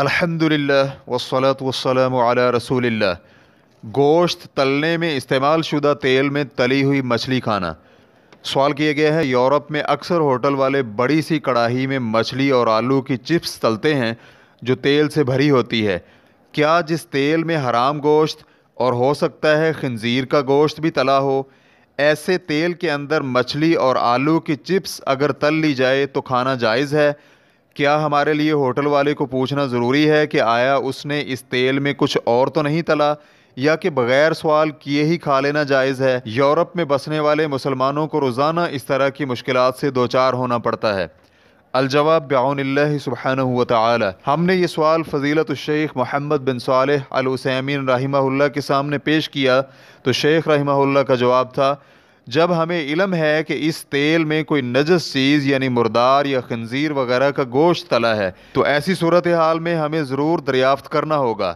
الحمد للہ والسلام وسلم رسول اللہ گوشت تلنے میں استعمال شدہ تیل میں تلی ہوئی مچھلی کھانا سوال کیا گیا ہے یورپ میں اکثر ہوٹل والے بڑی سی کڑاہی میں مچھلی اور آلو کی چپس تلتے ہیں جو تیل سے بھری ہوتی ہے کیا جس تیل میں حرام گوشت اور ہو سکتا ہے خنزیر کا گوشت بھی تلا ہو ایسے تیل کے اندر مچھلی اور آلو کی چپس اگر تل لی جائے تو کھانا جائز ہے کیا ہمارے لیے ہوٹل والے کو پوچھنا ضروری ہے کہ آیا اس نے اس تیل میں کچھ اور تو نہیں تلا یا کہ بغیر سوال کیے ہی کھا لینا جائز ہے یورپ میں بسنے والے مسلمانوں کو روزانہ اس طرح کی مشکلات سے دوچار ہونا پڑتا ہے الجواب بعون اللہ و تعالی ہم نے یہ سوال فضیلت الشیخ محمد بن صالح السمین رحمہ اللہ کے سامنے پیش کیا تو شیخ رحمہ اللہ کا جواب تھا جب ہمیں علم ہے کہ اس تیل میں کوئی نجس چیز یعنی مردار یا خنزیر وغیرہ کا گوشت تلا ہے تو ایسی صورتحال میں ہمیں ضرور دریافت کرنا ہوگا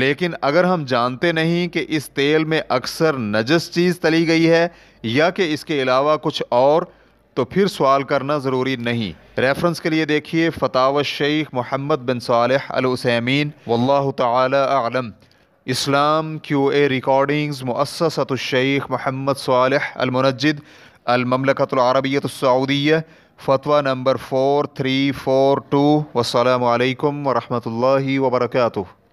لیکن اگر ہم جانتے نہیں کہ اس تیل میں اکثر نجس چیز تلی گئی ہے یا کہ اس کے علاوہ کچھ اور تو پھر سوال کرنا ضروری نہیں ریفرنس کے لیے دیکھیے فتح شیخ محمد بن صالح علسمین واللہ تعالی اعلم عالم اسلام کیو اے ریکارڈنگز مؤسسۃ الشیخ محمد صالح المنجد الملکۃ العربیت السعودیہ فتویٰ نمبر فور تھری فور ٹو والسلام علیکم ورحمۃ اللہ وبرکاتہ